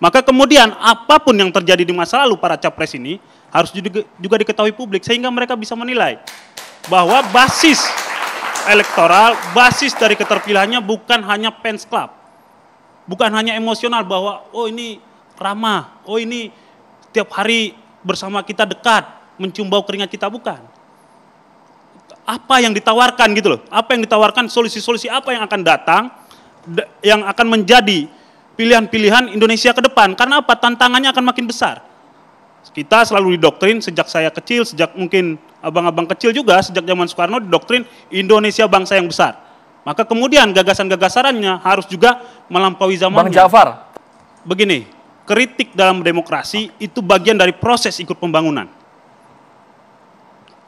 Maka kemudian apapun yang terjadi di masa lalu para capres ini harus juga, diketahui publik sehingga mereka bisa menilai bahwa basis elektoral, basis dari keterpilihannya bukan hanya fans club. Bukan hanya emosional bahwa oh ini ramah, oh ini tiap hari bersama kita dekat, mencium bau keringat kita bukan. Apa yang ditawarkan gitu loh? Apa yang ditawarkan solusi-solusi apa yang akan datang yang akan menjadi pilihan-pilihan Indonesia ke depan. Karena apa? Tantangannya akan makin besar. Kita selalu didoktrin sejak saya kecil, sejak mungkin abang-abang kecil juga, sejak zaman Soekarno didoktrin Indonesia bangsa yang besar. Maka kemudian gagasan-gagasannya harus juga melampaui zaman. Bang Jafar. Begini, kritik dalam demokrasi itu bagian dari proses ikut pembangunan.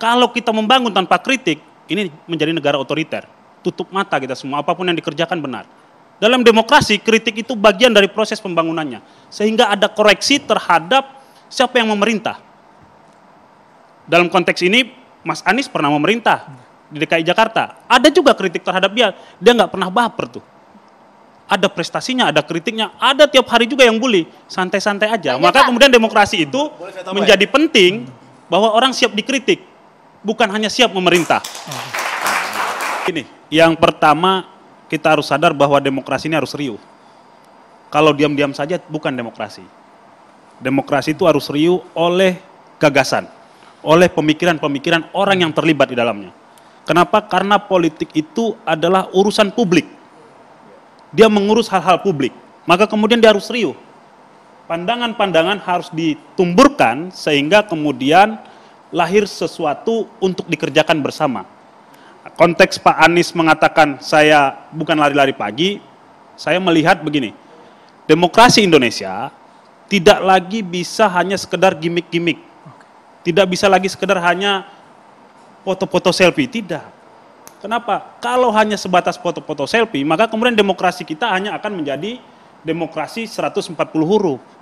Kalau kita membangun tanpa kritik, ini menjadi negara otoriter. Tutup mata kita semua, apapun yang dikerjakan benar. Dalam demokrasi, kritik itu bagian dari proses pembangunannya. Sehingga ada koreksi terhadap siapa yang memerintah. Dalam konteks ini, Mas Anies pernah memerintah di DKI Jakarta. Ada juga kritik terhadap dia. Dia nggak pernah baper tuh. Ada prestasinya, ada kritiknya, ada tiap hari juga yang bully. Santai-santai aja. Ya, Maka ya, kemudian demokrasi itu menjadi ya? penting bahwa orang siap dikritik. Bukan hanya siap memerintah. Oh. Ini, yang pertama kita harus sadar bahwa demokrasi ini harus riuh. Kalau diam-diam saja bukan demokrasi. Demokrasi itu harus riuh oleh gagasan, oleh pemikiran-pemikiran orang yang terlibat di dalamnya. Kenapa? Karena politik itu adalah urusan publik. Dia mengurus hal-hal publik. Maka kemudian dia harus riuh. Pandangan-pandangan harus ditumburkan sehingga kemudian lahir sesuatu untuk dikerjakan bersama konteks Pak Anies mengatakan saya bukan lari-lari pagi, saya melihat begini, demokrasi Indonesia tidak lagi bisa hanya sekedar gimmick-gimmick, tidak bisa lagi sekedar hanya foto-foto selfie, tidak. Kenapa? Kalau hanya sebatas foto-foto selfie, maka kemudian demokrasi kita hanya akan menjadi demokrasi 140 huruf.